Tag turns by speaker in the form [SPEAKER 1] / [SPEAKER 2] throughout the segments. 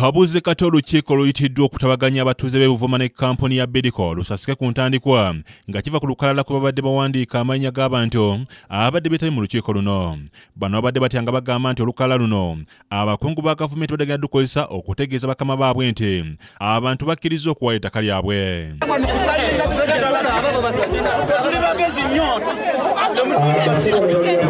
[SPEAKER 1] kabuze kato olukiiko oluyitiddwa okutabaganya abatuuze b'ebuvuma ne kampuni ya bidico lusasike ku ntandikwa nga kiva ku lukalala kwe babadde bawandiika amannya g'abantu ababadde beetabye mu lukiiko luno bano babadde batya nga bagamba nti olukalala luno abakungu ba gavumenti badagenda dukozesa okutegeeza bakama baabwe nti abantu bakkiriza okuwaayo ettaka lyabwe
[SPEAKER 2] Thank you.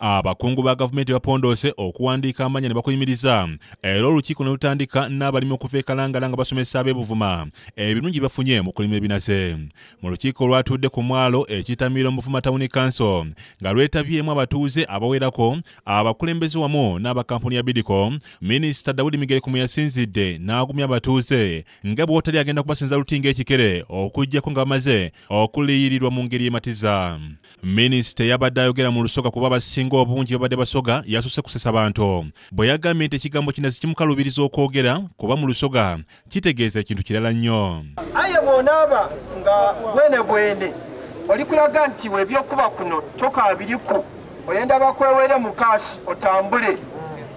[SPEAKER 2] abakungu
[SPEAKER 1] ba gavumenti bapondoose okuwandiika amanya ne bakuyimiriza era olukiiko ne lutandika n'abalimi okuva ekalangala nga basomesa ab'ebuvuma ebirungi bafunye mu kulima ebinase mu lukiiko olwatudde ku mwalo ekitamiiro omuvuma tawuni kanso nga lwetabyemu abatuuze abawerako abakulembeze wamu n'abakampuni ya bidico minisita dawudi migereku mwe yasinzidde n'agumya abatuuze nga bw'otali agenda kubasinza lutinga ekikere okugyako nga bamaze okuliyirirwa mu ngeri ematiza minisita eyabadde ayogera mu lusoka kuba abasinga obusinga obungi babadde basoga yasuse kusesa bantu bwe yagambye nti ekigambo kino zikimukalubiriza okwogera kuba mu lusoga kitegeeza ekintu kirala nnyo
[SPEAKER 2] aye bwonaaba nga bwene bwene olikulaga nti webyokuba kuno tokaabiriku oyenda bakwewere mu kaasi otambule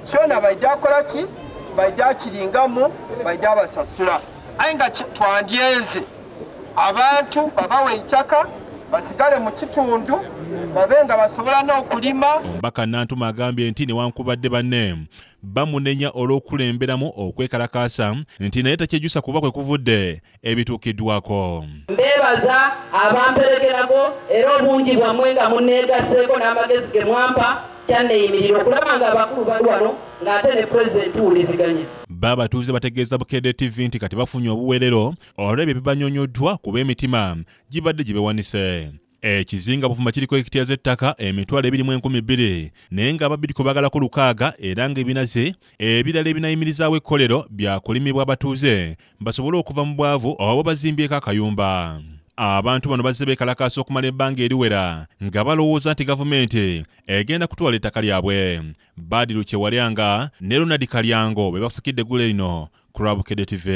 [SPEAKER 2] kyona baidde akolaki baidde akiringamu baidde abasasula aye nga twandyeze abantu babawa eitaka basigale mu kitundu babe nga basobola n'okulima
[SPEAKER 1] baka nantuma agambye nti newankubadde banne bamunenya olw'okulemberamu okwekalakaasa nti naye takyejusa kuba kwe kuvudde ebituukiddwako
[SPEAKER 2] mbeebaza abamperekerako era obungi bwammwe nga muneegaseeko n'amagezi ge mwampa kyanneeyimirira okulaba nga abakulu bali wano ng'ate ne purezidenti tuwuliziganya
[SPEAKER 1] baabatuuze bategeeza bukede tv nti kati bafunye obuweerero olwebyo ebibanyonyoddwa kuba emitima gibadde gibewanise ekizinga buvuma kiriko ekitya z'ettaka emitwalo ebirimu enkumi bbiri naye nga ababiriko baagalako lukaaga era ng'ebinaze ebirala ebinayimirizaawo ekkolero bya kulimibwa abatuuze basobole okuva mu bwavu oba bazimbyeko akayumba abantu bano bazze beekalakaasa okumala ebbanga eriwera nga balowooza nti gavumenti egenda kutwala ettaka lyabwe badiru kyewalyanga ne ronald kalyango be basikidde eggulo lino kurabukedetv